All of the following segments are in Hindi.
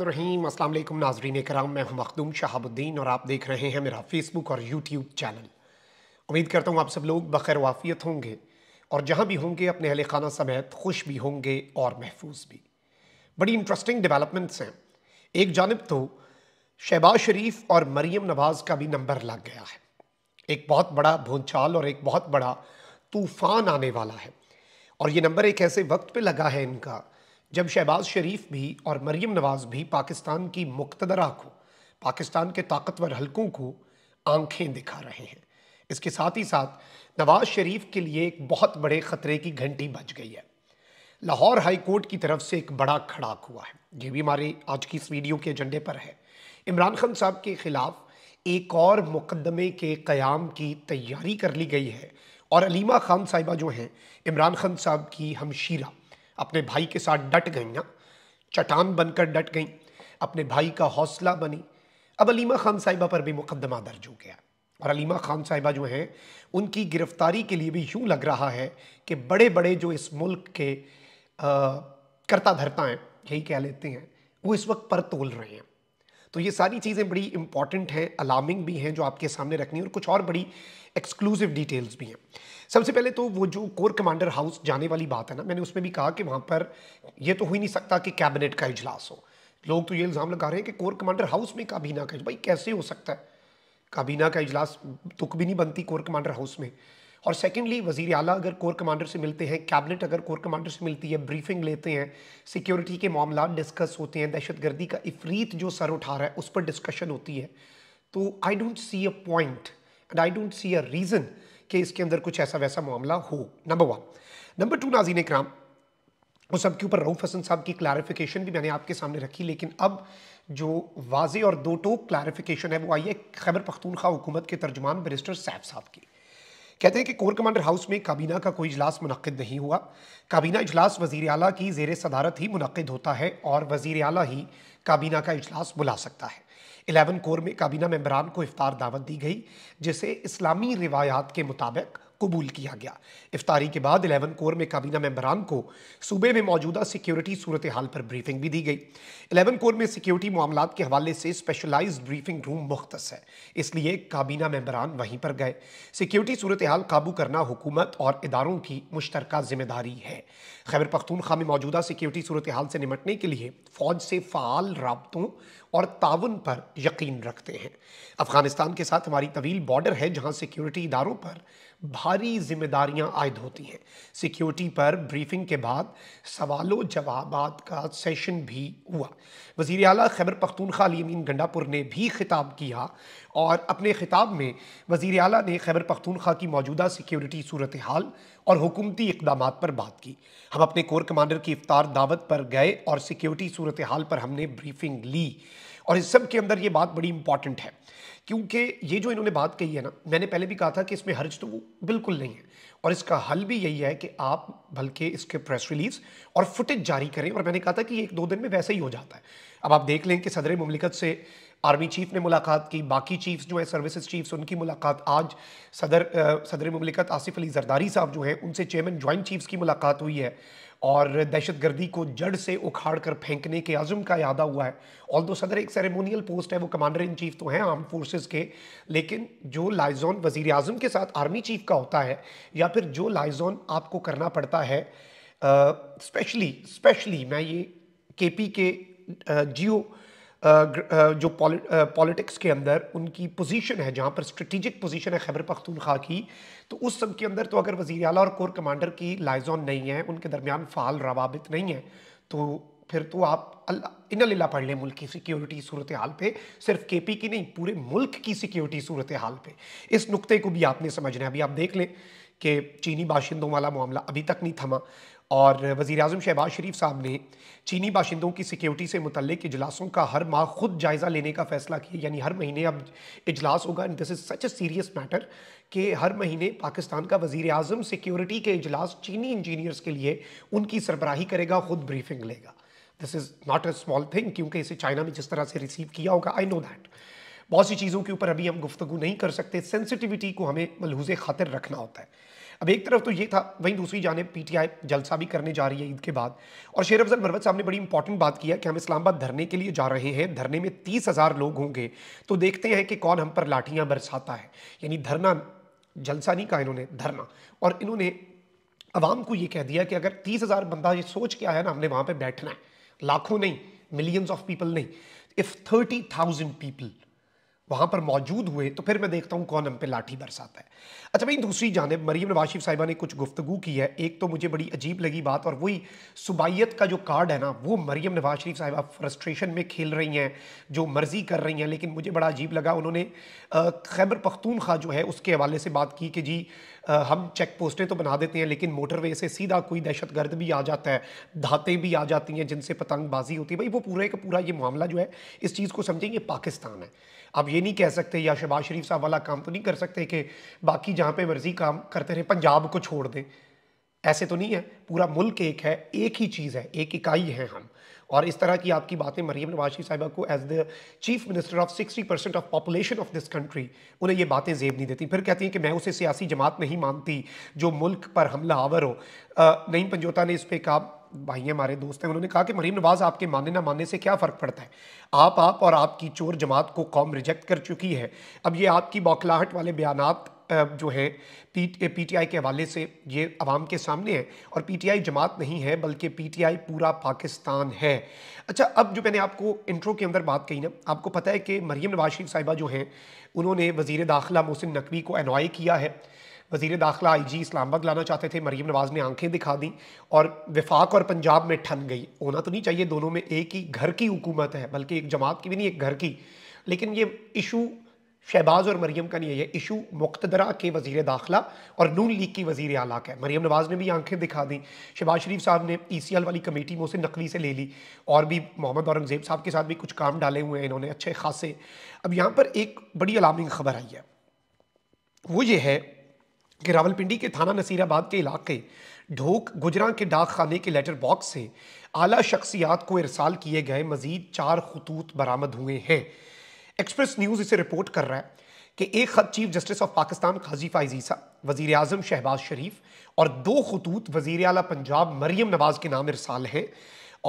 रहीम अस्सलाम वालेकुम नाजरीन कराम मैं हूं मखदूम शहाबुद्दीन और आप देख रहे हैं मेरा फेसबुक और यूट्यूब चैनल उम्मीद करता हूं आप सब लोग बखैर वाफियत होंगे और जहां भी होंगे अपने अहल खाना समेत खुश भी होंगे और महफूज भी बड़ी इंटरेस्टिंग डेवलपमेंट्स हैं एक जानब तो शहबाज शरीफ और मरीम नवाज़ का भी नंबर लग गया है एक बहुत बड़ा भूचाल और एक बहुत बड़ा तूफ़ान आने वाला है और ये नंबर एक ऐसे वक्त पर लगा है इनका जब शहबाज शरीफ भी और मरियम नवाज़ भी पाकिस्तान की मुक्तदरा को पाकिस्तान के ताकतवर हलकों को आंखें दिखा रहे हैं इसके साथ ही साथ नवाज शरीफ के लिए एक बहुत बड़े ख़तरे की घंटी बज गई है लाहौर हाई कोर्ट की तरफ से एक बड़ा खड़ाक हुआ है ये भी हमारे आज की इस वीडियो के एजेंडे पर है इमरान खान साहब के ख़िलाफ़ एक और मुकदमे के क्याम की तैयारी कर ली गई है और अलीमा खान साहिबा जो हैं इमरान खान साहब की हमशीरा अपने भाई के साथ डट गई ना हाँ। चटान बनकर डट गई अपने भाई का हौसला बनी अब अलीमा खान साहिबा पर भी मुकदमा दर्ज हो गया और अलीमा खान साहिबा जो हैं उनकी गिरफ्तारी के लिए भी यूँ लग रहा है कि बड़े बड़े जो इस मुल्क के आ, करता धरता हैं यही कह लेते हैं वो इस वक्त पर तोल रहे हैं तो ये सारी चीज़ें बड़ी इंपॉर्टेंट हैं अलार्मिंग भी हैं जो आपके सामने रखनी है और कुछ और बड़ी एक्सक्लूसिव डिटेल्स भी हैं सबसे पहले तो वो जो कोर कमांडर हाउस जाने वाली बात है ना मैंने उसमें भी कहा कि वहाँ पर यह तो हो ही नहीं सकता कि कैबिनेट का इजलास हो लोग तो ये इल्ज़ाम लगा रहे हैं कि कोर कमांडर हाउस में काबीना का भाई कैसे हो सकता है काबीना का इजलास तुक भी नहीं बनती कोर कमांडर हाउस में और सेकेंडली वजीर अला अगर कोर कमांडर से मिलते हैं कैबिनेट अगर कोर कमांडर से मिलती है ब्रीफिंग लेते हैं सिक्योरिटी के मामला डिस्कस होते हैं दहशत गर्दी का इफरीत जो सर उठा रहा है उस पर डिस्कशन होती है तो I don't see a point and I don't see a reason कि इसके अंदर कुछ ऐसा वैसा मामला हो नंबर वन नंबर टू नाजीन कराम उस सब के ऊपर रऊफ़ हसन साहब की क्लैरिफिकेशन भी मैंने आपके सामने रखी लेकिन अब जो वाजे और दो टोक क्लैरिफिकेशन है वो आई है खैबर पख्तूनखा हुकूमत के तर्जमान बरिस्टर सैफ साहब की कहते हैं कि कोर कमांडर हाउस में काबीना का कोई इजलास मुनद नहीं हुआ काबीना इजलास वजीर अली की जेर सदारत ही मुनद होता है और वजीर अली ही काबीना का इजलास बुला सकता है एलेवन कोर में काबीना मेम्बरान को इफ्तार दावत दी गई जिसे इस्लामी रिवायात के मुताबिक कबूल किया गया इफ्तारी के बाद एलेवन कोर में काबीना मेम्बरान को सूबे में मौजूदा सिक्योरिटी सूरत हाल पर ब्रीफिंग भी दी गई एलेवन कोर में सिक्योरिटी मामला के हवाले से स्पेशलाइज ब्रीफिंग रूम मुख्त है इसलिए काबीना मेम्बरान वहीं पर गए सिक्योरिटी सूरत हाल काबू करना हुकूमत और इदारों की मुश्तर जिम्मेदारी है खैबर पख्तूनखा में मौजूदा सिक्योरिटी सूरत हाल से निमटने के लिए फौज से फ़ाल रबतों और ताउन पर यकीन रखते हैं अफ़गानिस्तान के साथ हमारी तवील बॉर्डर है जहां सिक्योरिटी इदारों पर भारी जिम्मेदारियां आयद होती हैं सिक्योरिटी पर ब्रीफिंग के बाद सवालों जवाब का सेशन भी हुआ वजीर अली खैबर पख्तूनखा अलीमीन गंडापुर ने भी खिताब किया और अपने खिताब में वज़ीर अल ने खैबर पख्तूनखा की मौजूदा सिक्योरिटी सूरत हाल और हुकूमती इकदाम पर बात की हम अपने कोर कमांडर की इफ्तार दावत पर गए और सिक्योरिटी सूरत हाल पर हमने ब्रीफिंग ली और इस सब के अंदर ये बात बड़ी इंपॉर्टेंट है क्योंकि ये जो इन्होंने बात कही है ना मैंने पहले भी कहा था कि इसमें हर्ज तो वो बिल्कुल नहीं है और इसका हल भी यही है कि आप बल्कि इसके प्रेस रिलीज और फुटेज जारी करें और मैंने कहा था कि एक दो दिन में वैसे ही हो जाता है अब आप देख लें कि सदर ममलिकत से आर्मी चीफ ने मुलाकात की बाकी चीफ्स जो है सर्विसेज चीफ्स उनकी मुलाकात आज सदर आ, सदर ममलिकत आसिफ अली जरदारी साहब जो है उनसे चेयरमैन ज्वाइंट चीफ्स की मुलाकात हुई है और दहशतगर्दी को जड़ से उखाड़ कर फेंकने के आज़म का यादा हुआ है ऑल दो सदर एक सेरेमोनियल पोस्ट है वो कमांडर इन चीफ तो हैं आर्म फोर्सेस के लेकिन जो लाइजोन वज़ी अजम के साथ आर्मी चीफ का होता है या फिर जो लाइजोन आपको करना पड़ता है स्पेशली स्पेशली मैं ये के पी के जियो जो पॉलिटिक्स के अंदर उनकी पोजीशन है जहाँ पर स्ट्रेटिजिक पोजीशन है खैबर पख्तूनख्वा की तो उस सब के अंदर तो अगर वजीर अला और कोर कमांडर की लाइजॉन नहीं है उनके दरमियान फाल रवाबित नहीं है तो फिर तो आप इन अल्लाह पढ़ लें मुल्क की सिक्योरिटी सूरत हाल पे सिर्फ के पी की नहीं पूरे मुल्क की सिक्योरिटी सूरत हाल पे इस नुक्ते को भी आपने समझना है अभी आप देख लें कि चीनी बाशिंदों वाला मामला अभी तक नहीं थमा और वज़ी अजम शहबाज शरीफ साहब ने चीनी बाशिंदों की सिक्योरिटी से मुतलक इजलासों का हर माह खुद जायज़ा लेने का फ़ैसला किया यानी हर महीने अब इजलास होगा and this is such a serious matter कि हर महीने पाकिस्तान का वज़ी अजम सिक्योरिटी के अजलास चीनी इंजीनियर्स के लिए उनकी सरबराही करेगा खुद ब्रीफिंग लेगा this is not a small thing क्योंकि इसे चाइना में जिस तरह से रिसीव किया होगा आई नो दैट बहुत सी चीज़ों के ऊपर अभी हम गुफ्तु नहीं कर सकते सेंसिटिविटी को हमें मलहूज खातिर रखना होता है अब एक तरफ तो ये था वहीं दूसरी जानब पीटीआई जलसा भी करने जा रही है ईद के बाद और शेर अफजल मरवत साहब ने बड़ी इंपॉर्टेंट बात किया कि हम इस्लामाबाद धरने के लिए जा रहे हैं धरने में तीस हज़ार लोग होंगे तो देखते हैं कि कौन हम पर लाठियाँ बरसाता है यानी धरना जलसा नहीं कहा इन्होंने धरना और इन्होंने आवाम को ये कह दिया कि अगर तीस हज़ार बंदा ये सोच के आया ना हमने वहाँ पर बैठना है लाखों नहीं मिलियंस ऑफ पीपल नहीं इफ़ थर्टी थाउजेंड पीपल वहाँ पर मौजूद हुए तो फिर मैं देखता हूँ कौन हम पे लाठी बरसाता है अच्छा भाई दूसरी जानब मरीम नवाज शरीफ साहिबा ने कुछ गुफ्तु की है एक तो मुझे बड़ी अजीब लगी बात और वही सुबाइत का जो कार्ड है ना वो मरीम नवाज शरीफ साहिबा फ्रस्ट्रेशन में खेल रही हैं जो मर्जी कर रही हैं लेकिन मुझे बड़ा अजीब लगा उन्होंने खैबर पख्तूनखा जो है उसके हवाले से बात की कि जी हम चेक पोस्टें तो बना देते हैं लेकिन मोटरवे से सीधा कोई दहशत गर्द भी आ जाता है धातें भी आ जाती हैं जिनसे पतंगबाजी होती है भाई वो पूरा का पूरा ये मामला जो है इस चीज़ को समझेंगे पाकिस्तान है आप ये नहीं कह सकते या शहबाज शरीफ साहब वाला काम तो नहीं कर सकते कि बाकी जहाँ पर मर्जी काम करते रहे पंजाब को छोड़ दें ऐसे तो नहीं है पूरा मुल्क एक है एक ही चीज़ है एक इकाई है हम और इस तरह की आपकी बातें मरीम नवाशी साहिबा को as the chief minister of sixty percent of population of this country उन्हें ये बातें जेब नहीं देती फिर कहती हैं कि मैं उसे सियासी जमात नहीं मानती जो मुल्क पर हमला आवर हो नईम पंजोता ने इस पर कहा भाई हमारे दोस्त हैं उन्होंने कहा कि मरीम नवाज आपके मानने ना मानने से क्या फ़र्क पड़ता है आप आप और आपकी चोर जमात को कौम रिजेक्ट कर चुकी है अब ये आपकी बौखलाहट वाले बयानात जो है पी पीटीआई के हवाले से ये आवाम के सामने है और पीटीआई जमात नहीं है बल्कि पीटीआई पूरा पाकिस्तान है अच्छा अब जो मैंने आपको इंट्रो के अंदर बात कही ना आपको पता है कि मरीम नवाज शरीफ साहिबा जो हैं उन्होंने वजीर दाखिला मोहसिन नकवी को एनवाई किया है वजीर दाखिला आई जी इस्लामाबाद लाना चाहते थे मरीम नवाज़ ने आंखें दिखा दी और विफाक और पंजाब में ठन गई होना तो नहीं चाहिए दोनों में एक ही घर की हुकूमत है बल्कि एक जमात की भी नहीं एक घर की लेकिन ये इशू शहबाज और मरीम का नहीं है इशू मुख्तरा के वजीर दाखिला और नून लीग की वजीर आला का है मरीम नवाज ने भी आंखें दिखा दी शहबाज शरीफ साहब ने ई सी एल वाली कमेटी में उसे नकवी से ले ली और भी मोहम्मद औरंगजेब साहब के साथ भी कुछ काम डाले हुए हैं इन्होंने अच्छे खासे अब यहाँ पर एक बड़ी अलामिंग खबर आई है वो ये है कि रावलपिंडी के थाना नसीराबाद के इलाके ढोक गुजरा के डाक खाने के लेटर बॉक्स से आला शख्सियात को इरसाल किए गए मज़ीद चार खतूत बरामद हुए हैं एक्सप्रेस न्यूज़ इसे रिपोर्ट कर रहा है कि एक खत chief justice of Pakistan Qazi फाइजीसा वजीर आजम शहबाज शरीफ और दो खतूत वजीर अला पंजाब मरियम नवाज के नाम इरसाल हैं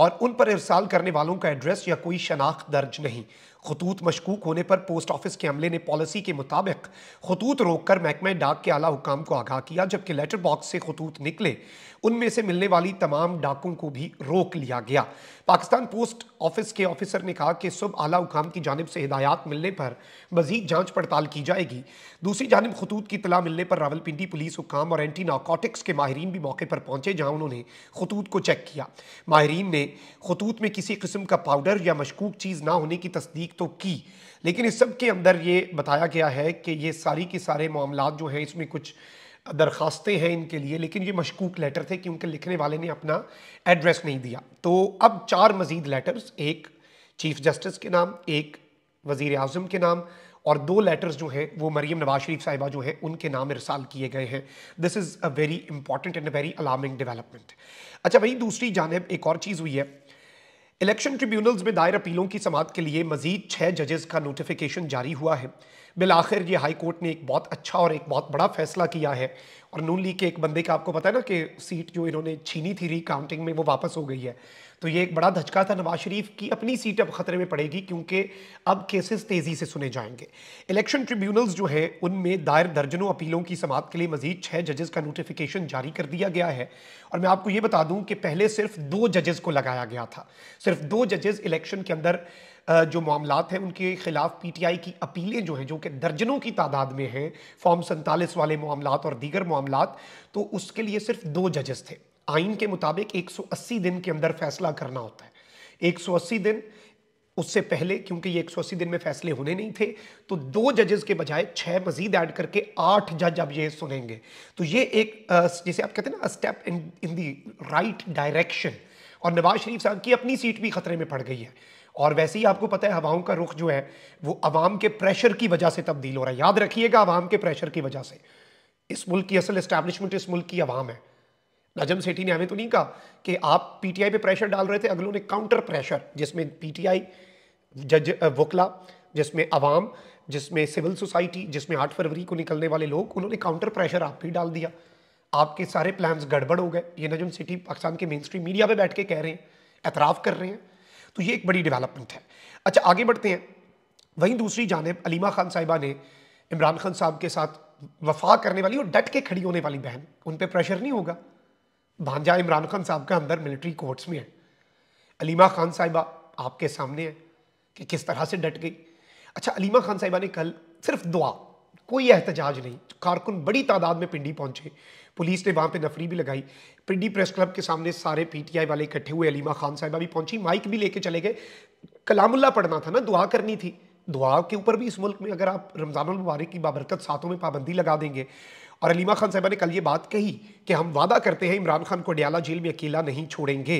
और उन पर इरसाल करने वालों का एड्रेस या कोई शनाख्त दर्ज नहीं खतूत मशकूक होने पर पोस्ट ऑफिस के अमले ने पॉलिसी के मुताबिक खतूत रोककर महकमा डाक के आला हुकाम को आगाह किया जबकि लेटर बॉक्स से खतूत निकले उनमें से मिलने वाली तमाम डाकों को भी रोक लिया गया पाकिस्तान पोस्ट ऑफिस के ऑफिसर ने कहा कि सुबह आला हुकाम की जानब से हिदायत मिलने पर मजीद जांच पड़ताल की जाएगी दूसरी जानब खतूत की तला मिलने पर रावलपिंडी पुलिस हुकाम और एंटी नाकॉटिक्स के माहरीन भी मौके पर पहुंचे जहाँ उन्होंने खतूत को चेक किया माहरीन ने खतूत में किसी किस्म का पाउडर या मशकूक चीज़ ना होने की तस्दीक तो की लेकिन इस सब के अंदर ये बताया गया है कि ये सारी के सारे मामला जो हैं इसमें कुछ दरखास्तें हैं इनके लिए लेकिन ये मशकूक लेटर थे कि उनके लिखने वाले ने अपना एड्रेस नहीं दिया तो अब चार मज़ीद लेटर्स एक चीफ जस्टिस के नाम एक वज़ी अजम के नाम और दो लेटर्स जो हैं वो मरीम नवाज शरीफ साहिबा जो हैं उनके नाम इरसाल किए गए हैं this is a very important and a very alarming development अच्छा भाई दूसरी जानब एक और चीज़ हुई है इलेक्शन ट्रिब्यूनल्स में दायर अपीलों की समाप्त के लिए मजीद छः जजेस का नोटिफिकेशन जारी हुआ है बिल आखिर ये हाई कोर्ट ने एक बहुत अच्छा और एक बहुत बड़ा फैसला किया है और नून लीग के एक बंदे का आपको पता है ना कि सीट जो इन्होंने छीनी थी रिकाउंटिंग में वो वापस हो गई है तो ये एक बड़ा धचका था नवाज शरीफ की अपनी सीट अब खतरे में पड़ेगी क्योंकि अब केसेस तेज़ी से सुने जाएंगे इलेक्शन ट्रिब्यूनल्स जो हैं उनमें दायर दर्जनों अपीलों की समाप्त के लिए मजीद छः जजेस का नोटिफिकेशन जारी कर दिया गया है और मैं आपको ये बता दूँ कि पहले सिर्फ दो जजेस को लगाया गया था सिर्फ दो जजेस इलेक्शन के अंदर जो मामला हैं उनके खिलाफ पीटीआई की अपीलें जो हैं जो कि दर्जनों की तादाद में हैं फॉर्म सैंतालीस वाले मामला और दीगर मामला तो उसके लिए सिर्फ दो जजेस थे आइन के मुताबिक 180 दिन के अंदर फैसला करना होता है 180 दिन उससे पहले क्योंकि ये 180 दिन में फैसले होने नहीं थे तो दो जजेस के बजाय छह मजीद ऐड करके आठ जज अब ये सुनेंगे तो ये एक जैसे आप कहते हैं ना step in in the right direction और नवाज शरीफ साहब की अपनी सीट भी खतरे में पड़ गई है और वैसे ही आपको पता है हवाओं का रुख जो है वो अवाम के प्रेशर की वजह से तब्दील हो रहा है याद रखिएगा अवाम के प्रेशर की वजह से इस मुल्क की असल इस्टेब्लिशमेंट इस मुल्क की आवाम है अजम सेठी ने हमें तो नहीं कहा कि आप पीटीआई पे प्रेशर डाल रहे थे अगलों ने काउंटर प्रेशर जिसमें पीटीआई जज वकला जिसमें अवाम जिसमें सिविल सोसाइटी जिसमें आठ फरवरी को निकलने वाले लोग उन्होंने काउंटर प्रेशर आप भी डाल दिया आपके सारे प्लान्स गड़बड़ हो गए ये नजम सिटी पाकिस्तान के मेन स्ट्रीम मीडिया पे बैठ के कह रहे हैं एतराफ़ कर रहे हैं तो ये एक बड़ी डेवलपमेंट है अच्छा आगे बढ़ते हैं वहीं दूसरी जानब अलीमा खान साहिबा ने इमरान खान साहब के साथ वफा करने वाली और डट के खड़ी होने वाली बहन उन पर प्रेशर नहीं होगा भांजा इमरान खान साहब का अंदर मिलिट्री कोर्ट्स में है अलीमा खान साहिबा आपके सामने है कि किस तरह से डट गई अच्छा अलीमा खान साहिबा ने कल सिर्फ दुआ कोई एहतजाज नहीं कारकुन बड़ी तादाद में पिंडी पहुंचे पुलिस ने वहां पे नफरी भी लगाई पिंडी प्रेस क्लब के सामने सारे पीटीआई वाले इकट्ठे हुए अलीमा खान साहिबा भी पहुंची माइक भी लेके चले गए कलामुल्ला पढ़ना था ना दुआ करनी थी दुआ के ऊपर भी इस मुल्क में अगर आप रमज़ान मुबारक की बाबरकत सातों में पाबंदी लगा देंगे और अलीमा खान साहबा ने कल ये बात कही कि हम वादा करते हैं इमरान खान को डियाला जेल में अकेला नहीं छोड़ेंगे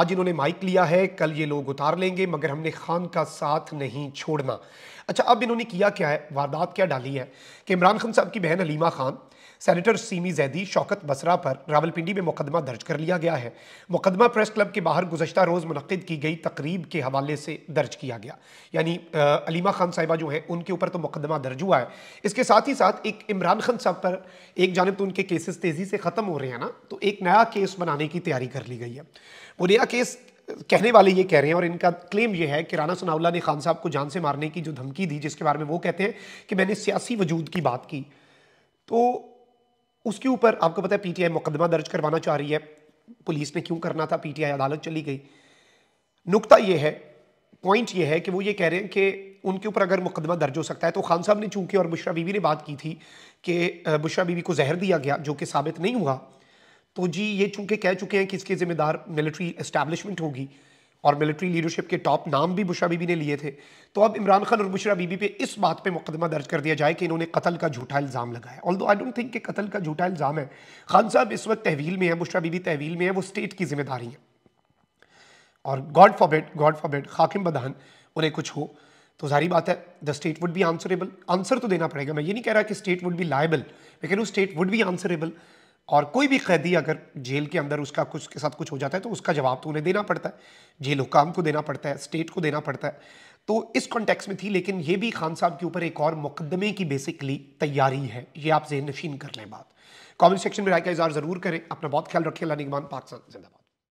आज इन्होंने माइक लिया है कल ये लोग उतार लेंगे मगर हमने खान का साथ नहीं छोड़ना अच्छा अब इन्होंने किया क्या है वारदात क्या डाली है कि इमरान खान साहब की बहन अलीमा खान सेनेटर सीमी जैदी शौकत बसरा पर रावलपिंडी में मुकदमा दर्ज कर लिया गया है मुकदमा प्रेस क्लब के बाहर गुजशत रोज़ मनद की गई तकरीब के हवाले से दर्ज किया गया यानी अलीमा खान साहिबा जो है उनके ऊपर तो मुकदमा दर्ज हुआ है इसके साथ ही साथ एक इमरान खान साहब पर एक जानब तो उनके केसेस तेज़ी से ख़त्म हो रहे हैं ना तो एक नया केस बनाने की तैयारी कर ली गई है वो नया केस कहने वाले ये कह रहे हैं और इनका क्लेम ये है कि राना सनाउल्ला ने खान साहब को जान से मारने की जो धमकी दी जिसके बारे में वो कहते हैं कि मैंने सियासी वजूद की बात की तो उसके ऊपर आपको पता है पीटीआई मुकदमा दर्ज करवाना चाह रही है पुलिस ने क्यों करना था पीटीआई अदालत चली गई नुकता यह है पॉइंट ये है कि वो ये कह रहे हैं कि उनके ऊपर अगर मुकदमा दर्ज हो सकता है तो खान साहब ने चूंकि और बुशरा बीबी ने बात की थी कि बुशरा बीबी को जहर दिया गया जो कि साबित नहीं हुआ तो जी ये चूंकि कह चुके हैं कि इसके ज़िम्मेदार मिलिट्री एस्टैब्लिशमेंट होगी और मिलिट्री लीडरशिप के टॉप नाम भी बुशरा बीबी ने लिए थे तो अब इमरान खान और बुशरा बीबी पे इस बात पे मुकदमा दर्ज कर दिया जाए कि इन्होंने कत्ल का झूठा इल्ज़ाम लगाया ऑल दो आई डोंट थिंक कि कत्ल का झूठा इल्ज़ाम है खान साहब इस वक्त तहवील में है बुशरा बीबी तहवील में है वो स्टेट की जिम्मेदारी है और गॉड फॉरबेड गॉड फॉरबेड खाकिम बदान उन्हें कुछ हो तो जारी बात है द स्टेट वुड भी आंसरेबल आंसर तो देना पड़ेगा मैं ये नहीं कह रहा कि स्टेट वुड भी लाइबल लेकिन वो स्टेट वुड भी आंसरेबल और कोई भी कैदी अगर जेल के अंदर उसका कुछ के साथ कुछ हो जाता है तो उसका जवाब तो उन्हें देना पड़ता है जेल हुकाम को देना पड़ता है स्टेट को देना पड़ता है तो इस कॉन्टेक्स में थी लेकिन ये भी खान साहब के ऊपर एक और मुकदमे की बेसिकली तैयारी है ये आप जेन नशीन कर लें बात कमेंट सेक्शन में राय का इजहार ज़रूर करें अपना बहुत ख्याल रखें अल्लाह निगमान पाकिस्तान जिंदाबाद